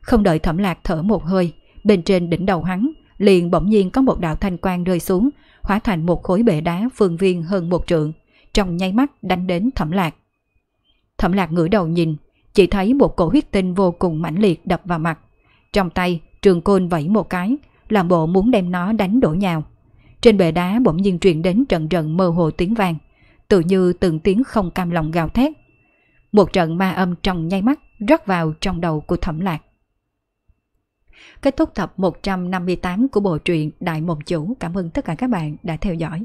Không đợi thẩm lạc thở một hơi, bên trên đỉnh đầu hắn liền bỗng nhiên có một đạo thanh quang rơi xuống, hóa thành một khối bệ đá phương viên hơn một trượng, trong nháy mắt đánh đến Thẩm Lạc. Thẩm Lạc ngửa đầu nhìn, chỉ thấy một cổ huyết tinh vô cùng mãnh liệt đập vào mặt. Trong tay, trường côn vẫy một cái, làm bộ muốn đem nó đánh đổ nhào. Trên bệ đá bỗng nhiên truyền đến trận trận mơ hồ tiếng vang, tự như từng tiếng không cam lòng gào thét. Một trận ma âm trong nháy mắt rót vào trong đầu của Thẩm Lạc. Kết thúc tập 158 của bộ truyện Đại Mộng Chủ. Cảm ơn tất cả các bạn đã theo dõi.